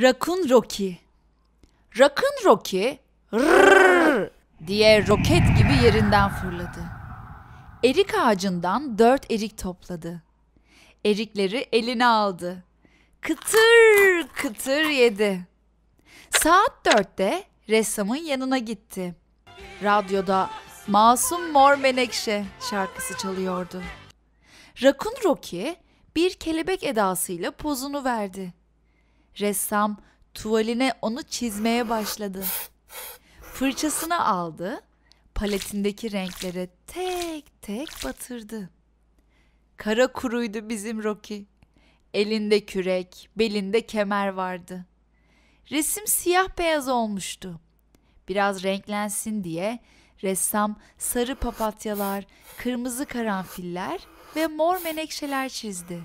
Rakun Rocky. Rakun Rocky rrrr diye roket gibi yerinden fırladı. Erik ağacından dört erik topladı. Erikleri eline aldı. Kıtır kıtır yedi. Saat dörtte ressamın yanına gitti. Radyoda Masum Mor Menekşe şarkısı çalıyordu. Rakun Rocky bir kelebek edasıyla pozunu verdi. Ressam tuvaline onu çizmeye başladı. Fırçasını aldı, paletindeki renklere tek tek batırdı. Kara kuruydu bizim Rocky. Elinde kürek, belinde kemer vardı. Resim siyah beyaz olmuştu. Biraz renklensin diye ressam sarı papatyalar, kırmızı karanfiller ve mor menekşeler çizdi.